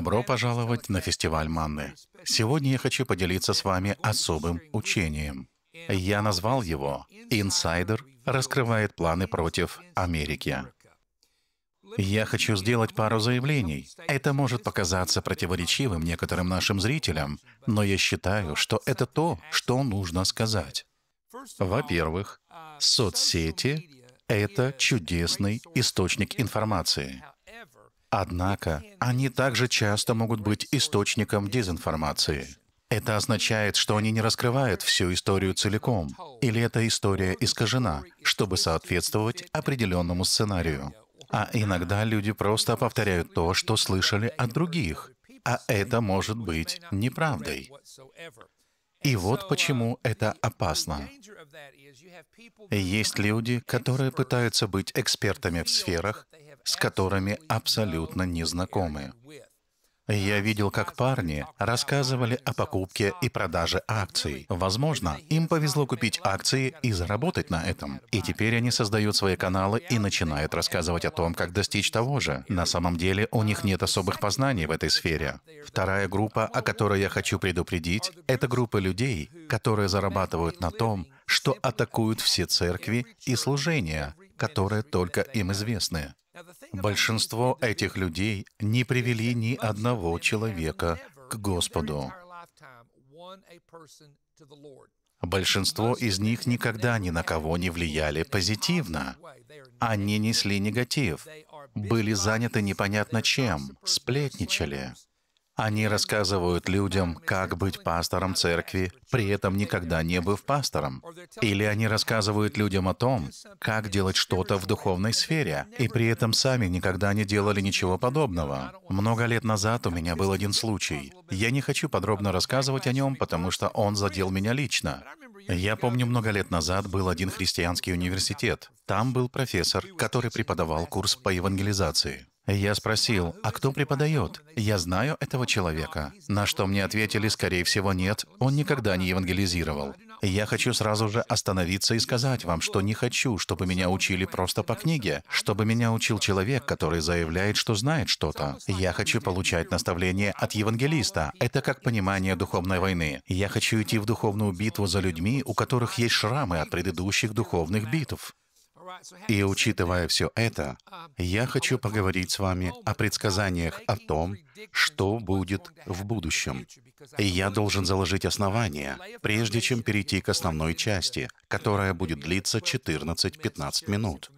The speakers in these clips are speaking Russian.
Добро пожаловать на фестиваль Манны. Сегодня я хочу поделиться с вами особым учением. Я назвал его «Инсайдер раскрывает планы против Америки». Я хочу сделать пару заявлений. Это может показаться противоречивым некоторым нашим зрителям, но я считаю, что это то, что нужно сказать. Во-первых, соцсети — это чудесный источник информации. Однако они также часто могут быть источником дезинформации. Это означает, что они не раскрывают всю историю целиком, или эта история искажена, чтобы соответствовать определенному сценарию. А иногда люди просто повторяют то, что слышали от других, а это может быть неправдой. И вот почему это опасно. Есть люди, которые пытаются быть экспертами в сферах, с которыми абсолютно не знакомы. Я видел, как парни рассказывали о покупке и продаже акций. Возможно, им повезло купить акции и заработать на этом. И теперь они создают свои каналы и начинают рассказывать о том, как достичь того же. На самом деле у них нет особых познаний в этой сфере. Вторая группа, о которой я хочу предупредить, это группа людей, которые зарабатывают на том, что атакуют все церкви и служения, которые только им известны. Большинство этих людей не привели ни одного человека к Господу. Большинство из них никогда ни на кого не влияли позитивно. Они несли негатив, были заняты непонятно чем, сплетничали. Они рассказывают людям, как быть пастором церкви, при этом никогда не быв пастором. Или они рассказывают людям о том, как делать что-то в духовной сфере, и при этом сами никогда не делали ничего подобного. Много лет назад у меня был один случай. Я не хочу подробно рассказывать о нем, потому что он задел меня лично. Я помню, много лет назад был один христианский университет. Там был профессор, который преподавал курс по евангелизации. Я спросил, а кто преподает? Я знаю этого человека. На что мне ответили, скорее всего, нет, он никогда не евангелизировал. Я хочу сразу же остановиться и сказать вам, что не хочу, чтобы меня учили просто по книге, чтобы меня учил человек, который заявляет, что знает что-то. Я хочу получать наставление от евангелиста. Это как понимание духовной войны. Я хочу идти в духовную битву за людьми, у которых есть шрамы от предыдущих духовных битв. И учитывая все это, я хочу поговорить с вами о предсказаниях о том, что будет в будущем. И я должен заложить основания, прежде чем перейти к основной части, которая будет длиться 14-15 минут.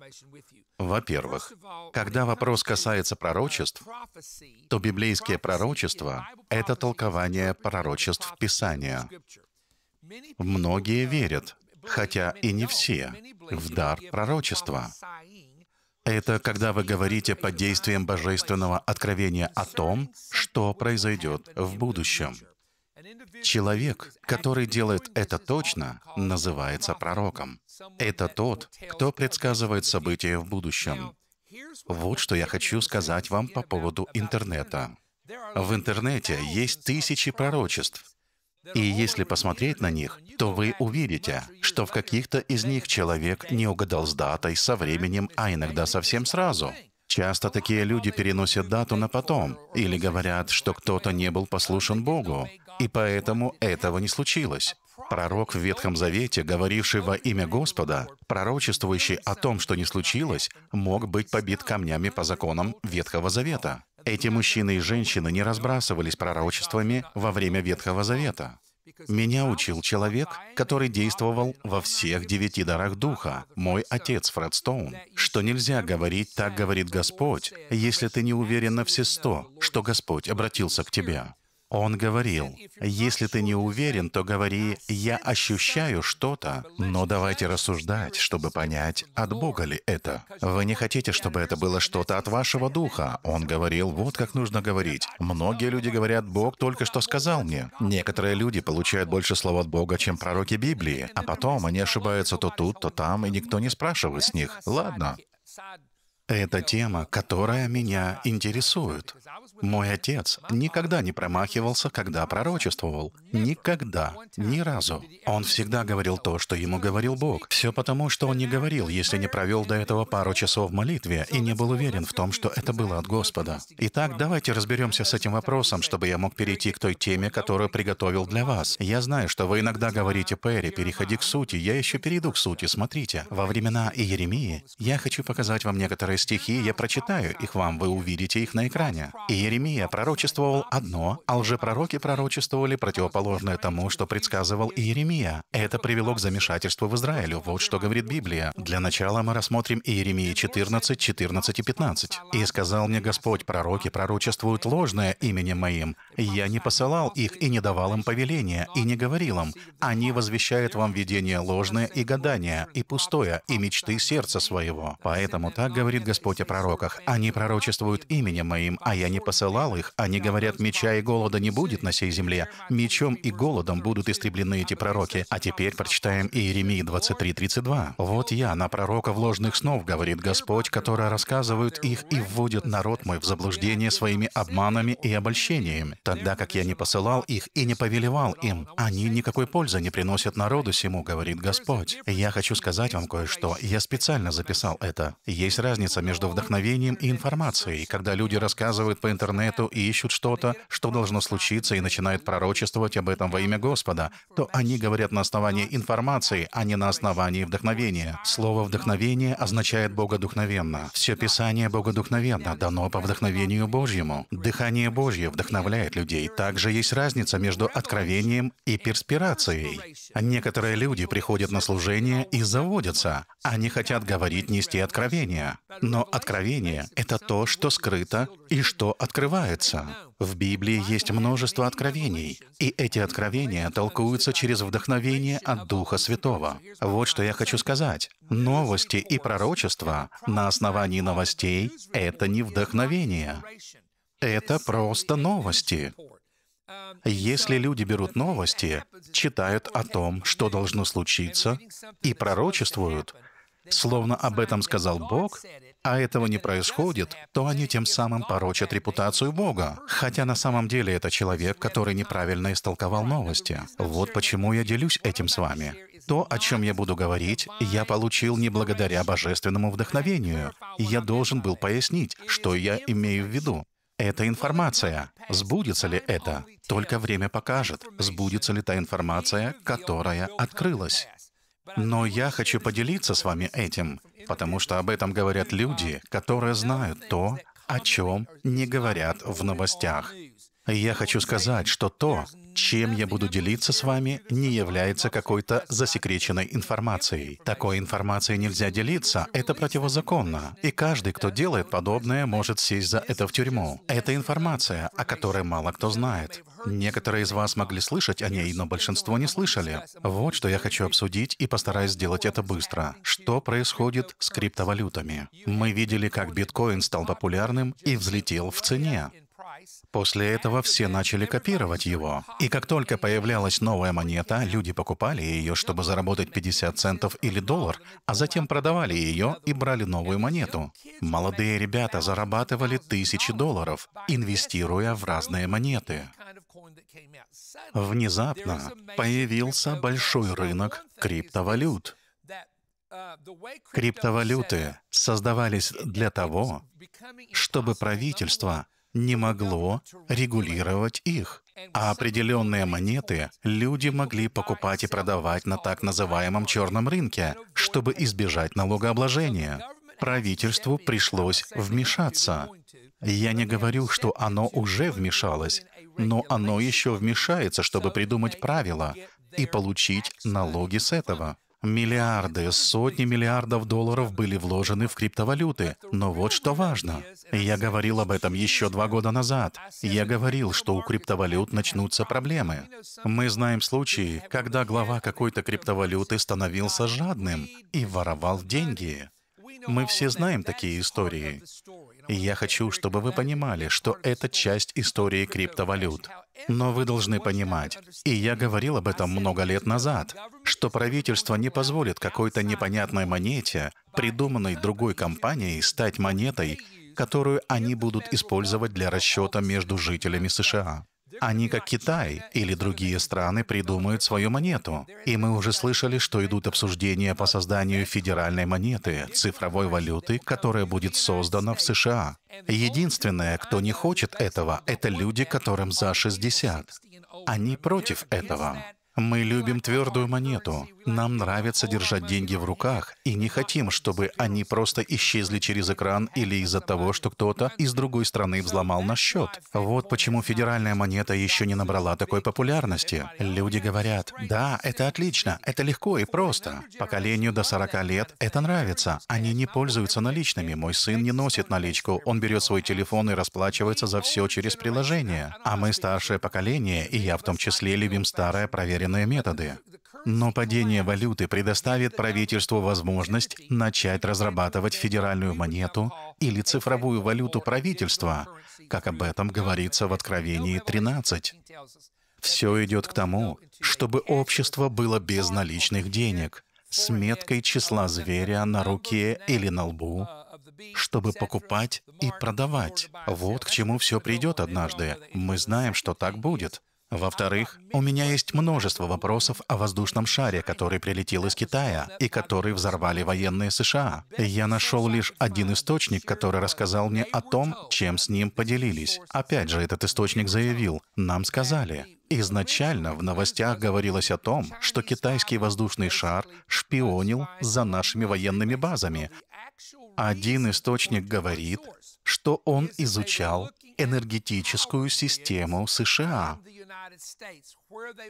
Во-первых, когда вопрос касается пророчеств, то библейские пророчества — это толкование пророчеств Писания. Многие верят, хотя и не все, в дар пророчества. Это когда вы говорите под действием божественного откровения о том, что произойдет в будущем. Человек, который делает это точно, называется пророком. Это тот, кто предсказывает события в будущем. Вот что я хочу сказать вам по поводу интернета. В интернете есть тысячи пророчеств, и если посмотреть на них, то вы увидите, что в каких-то из них человек не угадал с датой, со временем, а иногда совсем сразу. Часто такие люди переносят дату на потом или говорят, что кто-то не был послушен Богу, и поэтому этого не случилось. Пророк в Ветхом Завете, говоривший во имя Господа, пророчествующий о том, что не случилось, мог быть побит камнями по законам Ветхого Завета. Эти мужчины и женщины не разбрасывались пророчествами во время Ветхого Завета. Меня учил человек, который действовал во всех девяти дарах Духа, мой отец Фред Стоун, что нельзя говорить «так говорит Господь», если ты не уверен на все сто, что Господь обратился к тебе. Он говорил, если ты не уверен, то говори, я ощущаю что-то, но давайте рассуждать, чтобы понять, от Бога ли это. Вы не хотите, чтобы это было что-то от вашего духа. Он говорил, вот как нужно говорить. Многие люди говорят, Бог только что сказал мне. Некоторые люди получают больше слов от Бога, чем пророки Библии, а потом они ошибаются то тут, то там, и никто не спрашивает с них. Ладно, это тема, которая меня интересует. Мой отец никогда не промахивался, когда пророчествовал. Никогда. Ни разу. Он всегда говорил то, что ему говорил Бог. Все потому, что он не говорил, если не провел до этого пару часов в молитве и не был уверен в том, что это было от Господа. Итак, давайте разберемся с этим вопросом, чтобы я мог перейти к той теме, которую приготовил для вас. Я знаю, что вы иногда говорите, Перри, переходи к сути. Я еще перейду к сути, смотрите. Во времена Иеремии я хочу показать вам некоторые стихи, я прочитаю их вам, вы увидите их на экране. Иеремия Иеремия пророчествовал одно, а лжепророки пророчествовали противоположное тому, что предсказывал Иеремия. Это привело к замешательству в Израилю. Вот что говорит Библия. Для начала мы рассмотрим Иеремии 14, 14 и 15. «И сказал мне Господь, пророки пророчествуют ложное именем моим. Я не посылал их и не давал им повеления, и не говорил им. Они возвещают вам видение ложное и гадание, и пустое, и мечты сердца своего. Поэтому так говорит Господь о пророках. Они пророчествуют именем моим, а я не посылал посылал их, они говорят, меча и голода не будет на сей земле. Мечом и голодом будут истреблены эти пророки. А теперь прочитаем Иеремии 23:32. «Вот я, на пророков ложных снов, говорит Господь, которые рассказывают их и вводят народ мой в заблуждение своими обманами и обольщениями, тогда как я не посылал их и не повелевал им. Они никакой пользы не приносят народу сему, говорит Господь. Я хочу сказать вам кое-что. Я специально записал это. Есть разница между вдохновением и информацией, когда люди рассказывают по интернету интернету и ищут что-то, что должно случиться, и начинают пророчествовать об этом во имя Господа, то они говорят на основании информации, а не на основании вдохновения. Слово «вдохновение» означает «богодухновенно». Все Писание богодухновенно, дано по вдохновению Божьему. Дыхание Божье вдохновляет людей. Также есть разница между откровением и перспирацией. Некоторые люди приходят на служение и заводятся. Они хотят говорить, нести откровение. Но откровение — это то, что скрыто и что открыто открывается. В Библии есть множество откровений, и эти откровения толкуются через вдохновение от Духа Святого. Вот что я хочу сказать. Новости и пророчества на основании новостей — это не вдохновение. Это просто новости. Если люди берут новости, читают о том, что должно случиться, и пророчествуют, словно об этом сказал Бог, а этого не происходит, то они тем самым порочат репутацию Бога. Хотя на самом деле это человек, который неправильно истолковал новости. Вот почему я делюсь этим с вами. То, о чем я буду говорить, я получил не благодаря божественному вдохновению. Я должен был пояснить, что я имею в виду. Это информация. Сбудется ли это? Только время покажет, сбудется ли та информация, которая открылась. Но я хочу поделиться с вами этим, потому что об этом говорят люди, которые знают то, о чем не говорят в новостях. я хочу сказать, что то, чем я буду делиться с вами, не является какой-то засекреченной информацией. Такой информацией нельзя делиться, это противозаконно. И каждый, кто делает подобное, может сесть за это в тюрьму. Это информация, о которой мало кто знает. Некоторые из вас могли слышать о ней, но большинство не слышали. Вот что я хочу обсудить и постараюсь сделать это быстро. Что происходит с криптовалютами? Мы видели, как биткоин стал популярным и взлетел в цене. После этого все начали копировать его. И как только появлялась новая монета, люди покупали ее, чтобы заработать 50 центов или доллар, а затем продавали ее и брали новую монету. Молодые ребята зарабатывали тысячи долларов, инвестируя в разные монеты. Внезапно появился большой рынок криптовалют. Криптовалюты создавались для того, чтобы правительство не могло регулировать их. А определенные монеты люди могли покупать и продавать на так называемом черном рынке, чтобы избежать налогообложения. Правительству пришлось вмешаться. Я не говорю, что оно уже вмешалось, но оно еще вмешается, чтобы придумать правила и получить налоги с этого. Миллиарды, сотни миллиардов долларов были вложены в криптовалюты. Но вот что важно. Я говорил об этом еще два года назад. Я говорил, что у криптовалют начнутся проблемы. Мы знаем случаи, когда глава какой-то криптовалюты становился жадным и воровал деньги. Мы все знаем такие истории. И я хочу, чтобы вы понимали, что это часть истории криптовалют. Но вы должны понимать, и я говорил об этом много лет назад, что правительство не позволит какой-то непонятной монете, придуманной другой компанией, стать монетой, которую они будут использовать для расчета между жителями США. Они, как Китай или другие страны, придумают свою монету. И мы уже слышали, что идут обсуждения по созданию федеральной монеты, цифровой валюты, которая будет создана в США. Единственное, кто не хочет этого, это люди, которым за 60. Они против этого. Мы любим твердую монету. Нам нравится держать деньги в руках и не хотим, чтобы они просто исчезли через экран или из-за того, что кто-то из другой страны взломал наш счет. Вот почему федеральная монета еще не набрала такой популярности. Люди говорят, да, это отлично, это легко и просто. Поколению до 40 лет это нравится. Они не пользуются наличными. Мой сын не носит наличку. Он берет свой телефон и расплачивается за все через приложение. А мы старшее поколение, и я в том числе любим старое проверенное проверенные методы. Но падение валюты предоставит правительству возможность начать разрабатывать федеральную монету или цифровую валюту правительства, как об этом говорится в Откровении 13. Все идет к тому, чтобы общество было без наличных денег, с меткой числа зверя на руке или на лбу, чтобы покупать и продавать. Вот к чему все придет однажды. Мы знаем, что так будет. Во-вторых, у меня есть множество вопросов о воздушном шаре, который прилетел из Китая и который взорвали военные США. Я нашел лишь один источник, который рассказал мне о том, чем с ним поделились. Опять же, этот источник заявил, нам сказали, Изначально в новостях говорилось о том, что китайский воздушный шар шпионил за нашими военными базами. Один источник говорит, что он изучал энергетическую систему США.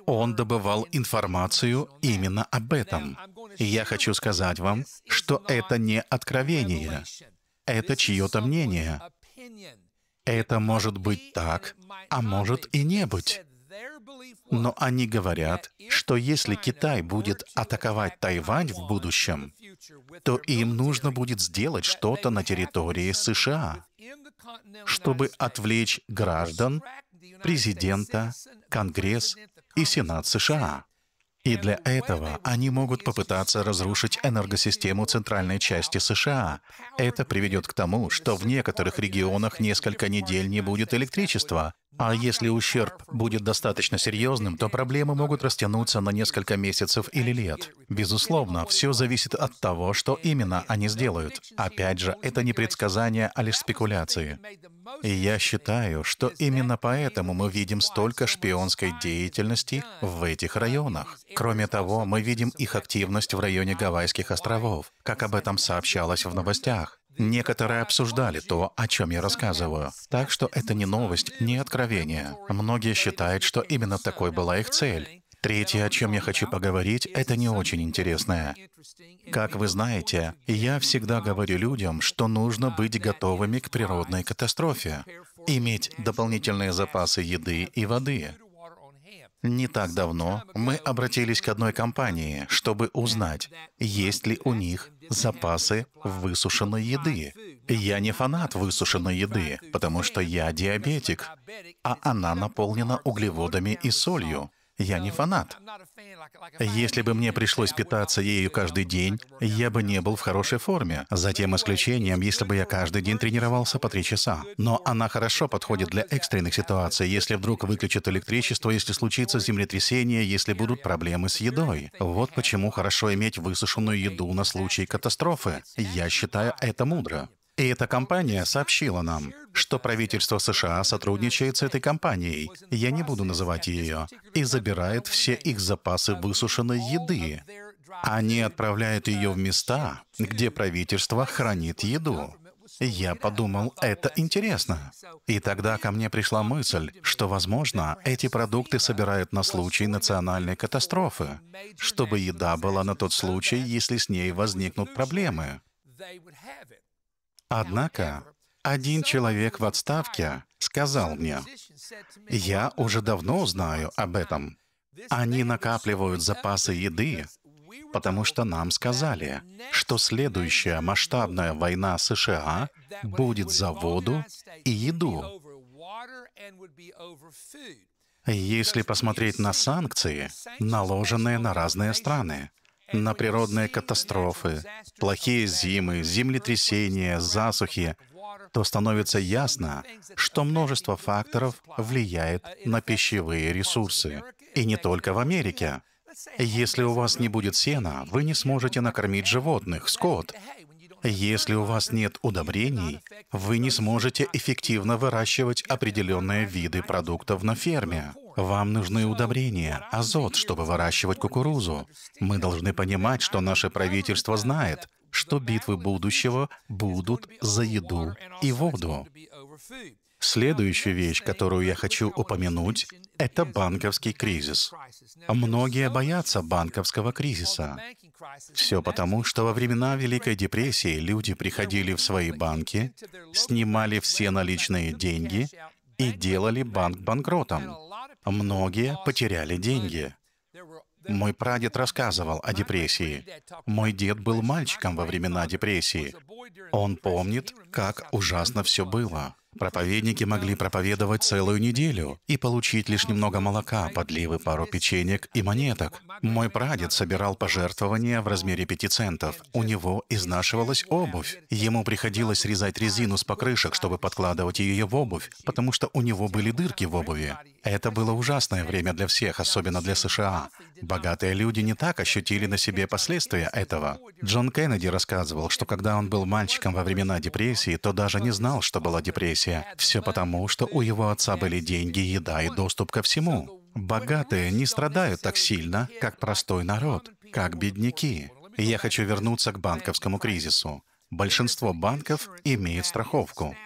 Он добывал информацию именно об этом. И я хочу сказать вам, что это не откровение, это чье-то мнение. Это может быть так, а может и не быть. Но они говорят, что если Китай будет атаковать Тайвань в будущем, то им нужно будет сделать что-то на территории США, чтобы отвлечь граждан, президента, Конгресс и Сенат США. И для этого они могут попытаться разрушить энергосистему центральной части США. Это приведет к тому, что в некоторых регионах несколько недель не будет электричества, а если ущерб будет достаточно серьезным, то проблемы могут растянуться на несколько месяцев или лет. Безусловно, все зависит от того, что именно они сделают. Опять же, это не предсказание, а лишь спекуляции. И я считаю, что именно поэтому мы видим столько шпионской деятельности в этих районах. Кроме того, мы видим их активность в районе Гавайских островов, как об этом сообщалось в новостях. Некоторые обсуждали то, о чем я рассказываю. Так что это не новость, не откровение. Многие считают, что именно такой была их цель. Третье, о чем я хочу поговорить, это не очень интересное. Как вы знаете, я всегда говорю людям, что нужно быть готовыми к природной катастрофе, иметь дополнительные запасы еды и воды, не так давно мы обратились к одной компании, чтобы узнать, есть ли у них запасы высушенной еды. Я не фанат высушенной еды, потому что я диабетик, а она наполнена углеводами и солью. Я не фанат. Если бы мне пришлось питаться ею каждый день, я бы не был в хорошей форме, за тем исключением, если бы я каждый день тренировался по три часа. Но она хорошо подходит для экстренных ситуаций, если вдруг выключат электричество, если случится землетрясение, если будут проблемы с едой. Вот почему хорошо иметь высушенную еду на случай катастрофы. Я считаю это мудро. И эта компания сообщила нам, что правительство США сотрудничает с этой компанией, я не буду называть ее, и забирает все их запасы высушенной еды. Они отправляют ее в места, где правительство хранит еду. Я подумал, это интересно. И тогда ко мне пришла мысль, что, возможно, эти продукты собирают на случай национальной катастрофы, чтобы еда была на тот случай, если с ней возникнут проблемы. Однако один человек в отставке сказал мне, «Я уже давно знаю об этом. Они накапливают запасы еды, потому что нам сказали, что следующая масштабная война США будет за воду и еду. Если посмотреть на санкции, наложенные на разные страны, на природные катастрофы, плохие зимы, землетрясения, засухи, то становится ясно, что множество факторов влияет на пищевые ресурсы. И не только в Америке. Если у вас не будет сена, вы не сможете накормить животных, скот, если у вас нет удобрений, вы не сможете эффективно выращивать определенные виды продуктов на ферме. Вам нужны удобрения, азот, чтобы выращивать кукурузу. Мы должны понимать, что наше правительство знает, что битвы будущего будут за еду и воду. Следующая вещь, которую я хочу упомянуть, это банковский кризис. Многие боятся банковского кризиса. Все потому, что во времена Великой депрессии люди приходили в свои банки, снимали все наличные деньги и делали банк банкротом. Многие потеряли деньги. Мой прадед рассказывал о депрессии. Мой дед был мальчиком во времена депрессии. Он помнит, как ужасно все было. Проповедники могли проповедовать целую неделю и получить лишь немного молока, подливы, пару печенек и монеток. Мой прадед собирал пожертвования в размере пяти центов. У него изнашивалась обувь. Ему приходилось срезать резину с покрышек, чтобы подкладывать ее в обувь, потому что у него были дырки в обуви. Это было ужасное время для всех, особенно для США. Богатые люди не так ощутили на себе последствия этого. Джон Кеннеди рассказывал, что когда он был мальчиком во времена депрессии, то даже не знал, что была депрессия Иисусе. Все потому, что у его отца были деньги, еда и доступ ко всему. Богатые не страдают так сильно, как простой народ, как бедняки. Я хочу вернуться к банковскому кризису. Большинство банков имеет страховку.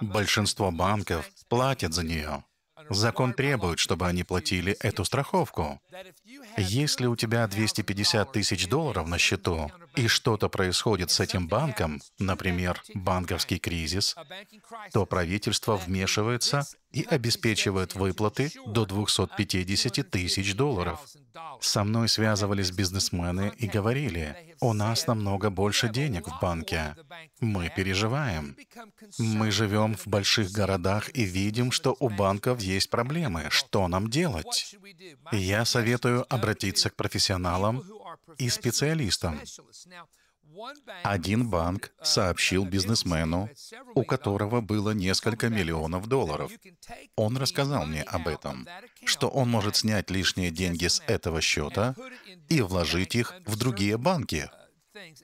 Большинство банков платят за нее. Закон требует, чтобы они платили эту страховку. Если у тебя 250 тысяч долларов на счету, и что-то происходит с этим банком, например, банковский кризис, то правительство вмешивается и обеспечивает выплаты до 250 тысяч долларов. Со мной связывались бизнесмены и говорили, у нас намного больше денег в банке. Мы переживаем. Мы живем в больших городах и видим, что у банков есть проблемы. Что нам делать? Я советую обратиться к профессионалам и специалистам. Один банк сообщил бизнесмену, у которого было несколько миллионов долларов. Он рассказал мне об этом, что он может снять лишние деньги с этого счета и вложить их в другие банки,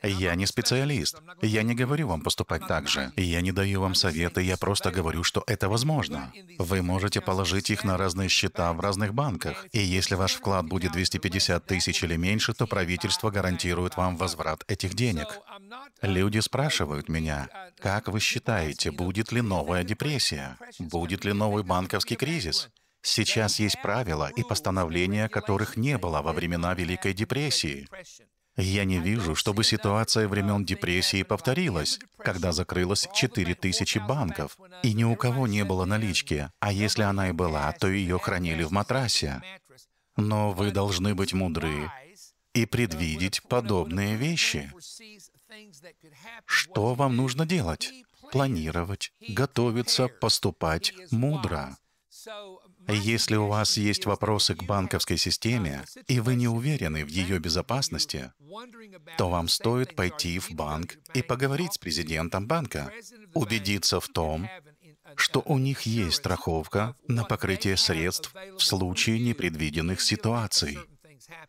я не специалист. Я не говорю вам поступать так же. Я не даю вам советы, я просто говорю, что это возможно. Вы можете положить их на разные счета в разных банках. И если ваш вклад будет 250 тысяч или меньше, то правительство гарантирует вам возврат этих денег. Люди спрашивают меня, как вы считаете, будет ли новая депрессия? Будет ли новый банковский кризис? Сейчас есть правила и постановления, которых не было во времена Великой депрессии. Я не вижу, чтобы ситуация времен депрессии повторилась, когда закрылось 4000 банков, и ни у кого не было налички, а если она и была, то ее хранили в матрасе. Но вы должны быть мудры и предвидеть подобные вещи. Что вам нужно делать? Планировать, готовиться, поступать мудро. Если у вас есть вопросы к банковской системе, и вы не уверены в ее безопасности, то вам стоит пойти в банк и поговорить с президентом банка, убедиться в том, что у них есть страховка на покрытие средств в случае непредвиденных ситуаций.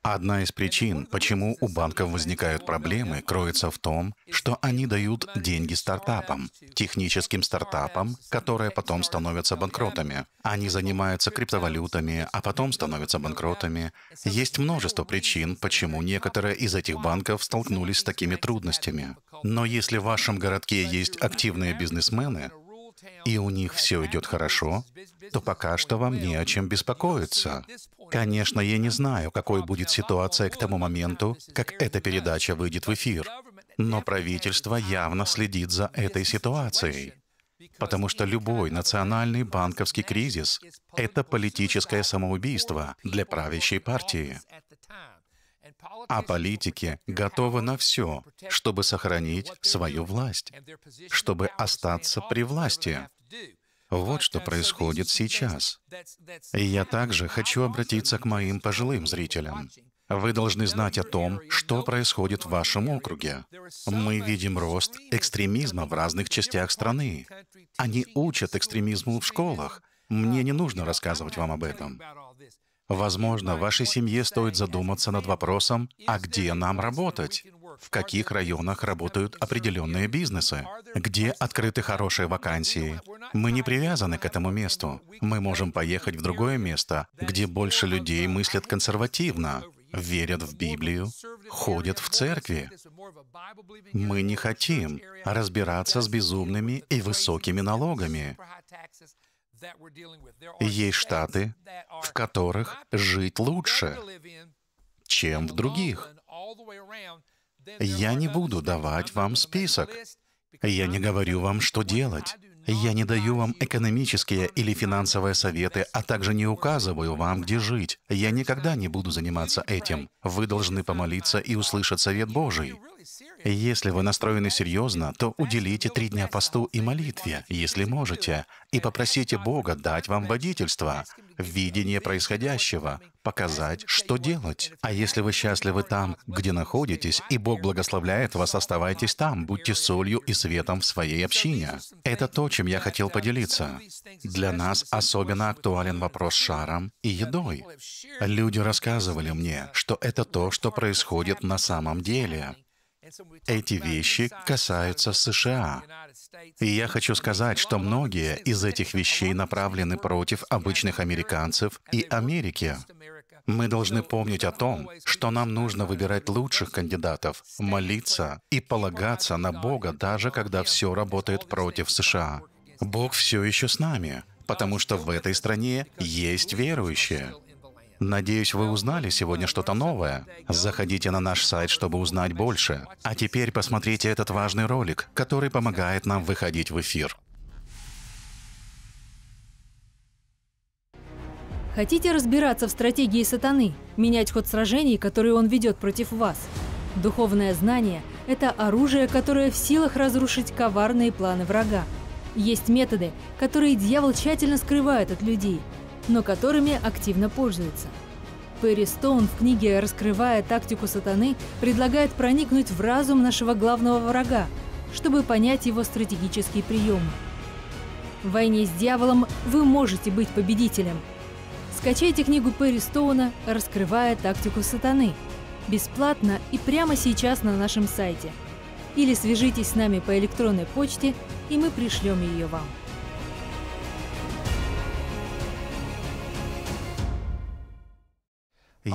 Одна из причин, почему у банков возникают проблемы, кроется в том, что они дают деньги стартапам, техническим стартапам, которые потом становятся банкротами. Они занимаются криптовалютами, а потом становятся банкротами. Есть множество причин, почему некоторые из этих банков столкнулись с такими трудностями. Но если в вашем городке есть активные бизнесмены, и у них все идет хорошо, то пока что вам не о чем беспокоиться. Конечно, я не знаю, какой будет ситуация к тому моменту, как эта передача выйдет в эфир, но правительство явно следит за этой ситуацией, потому что любой национальный банковский кризис ⁇ это политическое самоубийство для правящей партии. А политики готовы на все, чтобы сохранить свою власть, чтобы остаться при власти. Вот что происходит сейчас. И я также хочу обратиться к моим пожилым зрителям. Вы должны знать о том, что происходит в вашем округе. Мы видим рост экстремизма в разных частях страны. Они учат экстремизму в школах. Мне не нужно рассказывать вам об этом. Возможно, вашей семье стоит задуматься над вопросом, а где нам работать? в каких районах работают определенные бизнесы, где открыты хорошие вакансии. Мы не привязаны к этому месту. Мы можем поехать в другое место, где больше людей мыслят консервативно, верят в Библию, ходят в церкви. Мы не хотим разбираться с безумными и высокими налогами. Есть штаты, в которых жить лучше, чем в других. Я не буду давать вам список. Я не говорю вам, что делать. Я не даю вам экономические или финансовые советы, а также не указываю вам, где жить. Я никогда не буду заниматься этим. Вы должны помолиться и услышать совет Божий. Если вы настроены серьезно, то уделите три дня посту и молитве, если можете, и попросите Бога дать вам водительство, видение происходящего, показать, что делать. А если вы счастливы там, где находитесь, и Бог благословляет вас, оставайтесь там, будьте солью и светом в своей общине. Это то, чем я хотел поделиться. Для нас особенно актуален вопрос с шаром и едой. Люди рассказывали мне, что это то, что происходит на самом деле. Эти вещи касаются США. И я хочу сказать, что многие из этих вещей направлены против обычных американцев и Америки. Мы должны помнить о том, что нам нужно выбирать лучших кандидатов, молиться и полагаться на Бога, даже когда все работает против США. Бог все еще с нами, потому что в этой стране есть верующие. Надеюсь, вы узнали сегодня что-то новое. Заходите на наш сайт, чтобы узнать больше. А теперь посмотрите этот важный ролик, который помогает нам выходить в эфир. Хотите разбираться в стратегии сатаны, менять ход сражений, которые он ведет против вас? Духовное знание – это оружие, которое в силах разрушить коварные планы врага. Есть методы, которые дьявол тщательно скрывает от людей – но которыми активно пользуется. Перри Стоун в книге «Раскрывая тактику сатаны» предлагает проникнуть в разум нашего главного врага, чтобы понять его стратегические приемы. В войне с дьяволом вы можете быть победителем. Скачайте книгу Перри Стоуна «Раскрывая тактику сатаны» бесплатно и прямо сейчас на нашем сайте. Или свяжитесь с нами по электронной почте, и мы пришлем ее вам.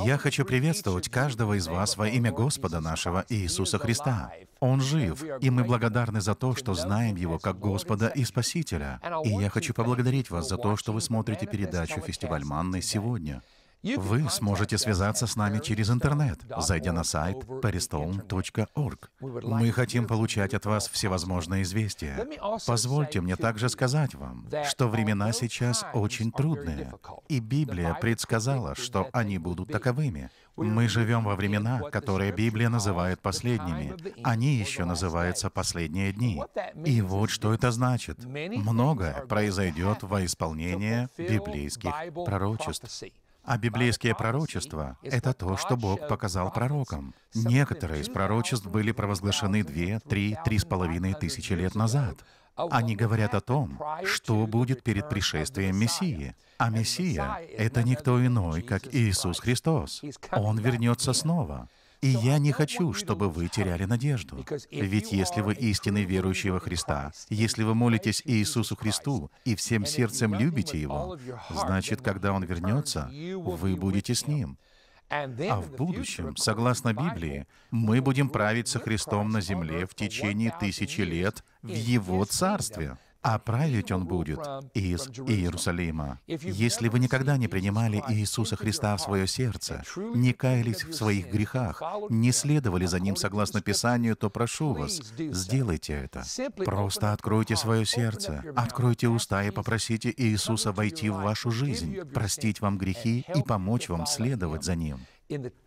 Я хочу приветствовать каждого из вас во имя Господа нашего Иисуса Христа. Он жив, и мы благодарны за то, что знаем Его как Господа и Спасителя. И я хочу поблагодарить вас за то, что вы смотрите передачу «Фестиваль Манны» сегодня. Вы сможете связаться с нами через интернет, зайдя на сайт peristone.org. Мы хотим получать от вас всевозможные известия. Позвольте мне также сказать вам, что времена сейчас очень трудные, и Библия предсказала, что они будут таковыми. Мы живем во времена, которые Библия называет последними. Они еще называются последние дни. И вот что это значит. Многое произойдет во исполнение библейских пророчеств. А библейские пророчества — это то, что Бог показал пророкам. Некоторые из пророчеств были провозглашены две, три, три с половиной тысячи лет назад. Они говорят о том, что будет перед пришествием Мессии. А Мессия — это никто иной, как Иисус Христос. Он вернется снова. И я не хочу, чтобы вы теряли надежду. Ведь если вы истинный верующий во Христа, если вы молитесь Иисусу Христу и всем сердцем любите Его, значит, когда Он вернется, вы будете с Ним. А в будущем, согласно Библии, мы будем править со Христом на земле в течение тысячи лет в Его Царстве а править он будет из Иерусалима. Если вы никогда не принимали Иисуса Христа в свое сердце, не каялись в своих грехах, не следовали за Ним согласно Писанию, то прошу вас, сделайте это. Просто откройте свое сердце, откройте уста и попросите Иисуса войти в вашу жизнь, простить вам грехи и помочь вам следовать за Ним.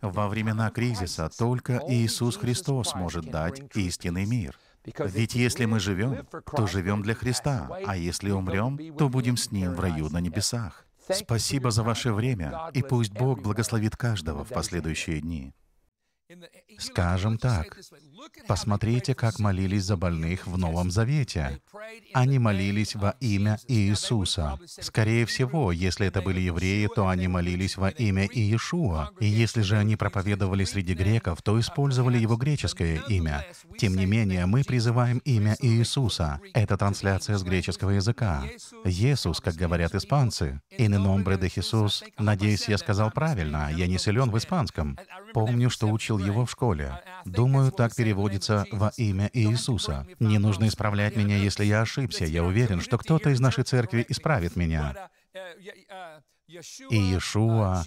Во времена кризиса только Иисус Христос может дать истинный мир. Ведь если мы живем, то живем для Христа, а если умрем, то будем с Ним в раю на небесах. Спасибо за ваше время, и пусть Бог благословит каждого в последующие дни. Eh, Скажем так, посмотрите, как молились за больных в Новом Завете. Они молились во имя Иисуса. Скорее всего, если это были евреи, то они молились во имя Иешуа. И если же они проповедовали среди греков, то uh, использовали его греческое имя. Тем не менее, мы призываем имя Иисуса. Это трансляция с греческого языка. Иисус, как говорят испанцы. «Ин nombre de Jesús». Надеюсь, я сказал правильно. Я не силен в испанском помню, что учил его в школе. Думаю, так переводится «во имя Иисуса». Не нужно исправлять меня, если я ошибся. Я уверен, что кто-то из нашей церкви исправит меня. Иешуа, а,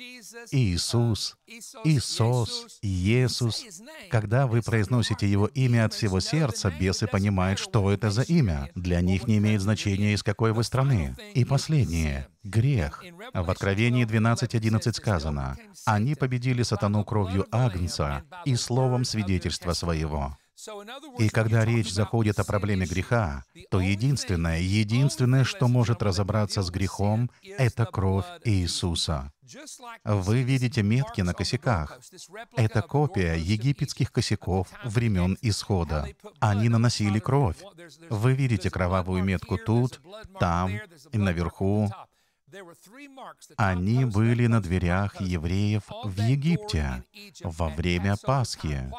Иисус, Иисус, Иисус. Когда вы произносите его имя от всего сердца, бесы понимают, что это за имя. Для них не имеет значения, из какой вы страны. И последнее — грех. В Откровении 12.11 сказано, «Они победили сатану кровью Агнца и словом свидетельства своего». И когда речь заходит о проблеме греха, то единственное, единственное, что может разобраться с грехом, это кровь Иисуса. Вы видите метки на косяках. Это копия египетских косяков времен Исхода. Они наносили кровь. Вы видите кровавую метку тут, там и наверху. Они были на дверях евреев в Египте во время Пасхи.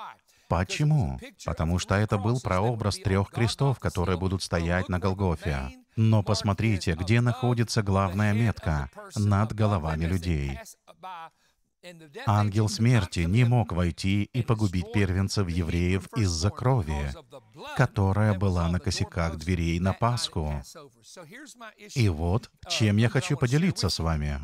Почему? Потому что это был прообраз трех крестов, которые будут стоять на Голгофе. Но посмотрите, где находится главная метка — над головами людей. Ангел смерти не мог войти и погубить первенцев евреев из-за крови, которая была на косяках дверей на Пасху. И вот, чем я хочу поделиться с вами.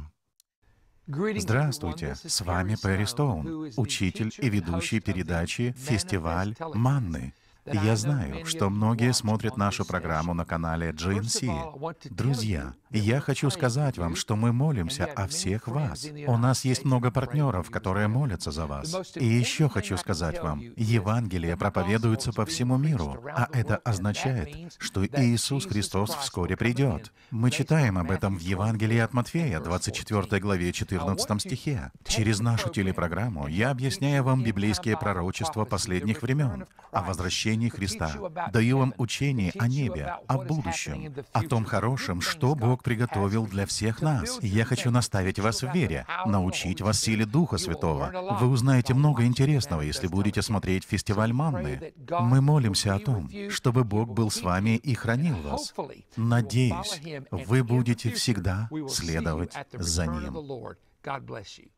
Здравствуйте, с вами Перри Стоун, учитель и ведущий передачи «Фестиваль Манны». Я знаю, что многие смотрят нашу программу на канале GNC. Друзья, я хочу сказать вам, что мы молимся о всех вас. У нас есть много партнеров, которые молятся за вас. И еще хочу сказать вам, Евангелие проповедуется по всему миру, а это означает, что Иисус Христос вскоре придет. Мы читаем об этом в Евангелии от Матфея, 24 главе, 14 стихе. Через нашу телепрограмму я объясняю вам библейские пророчества последних времен, о возвращении служении Христа. Даю вам учение о небе, о будущем, о том хорошем, что Бог приготовил для всех нас. Я хочу наставить вас в вере, научить вас силе Духа Святого. Вы узнаете много интересного, если будете смотреть фестиваль Манны. Мы молимся о том, чтобы Бог был с вами и хранил вас. Надеюсь, вы будете всегда следовать за Ним. God bless you.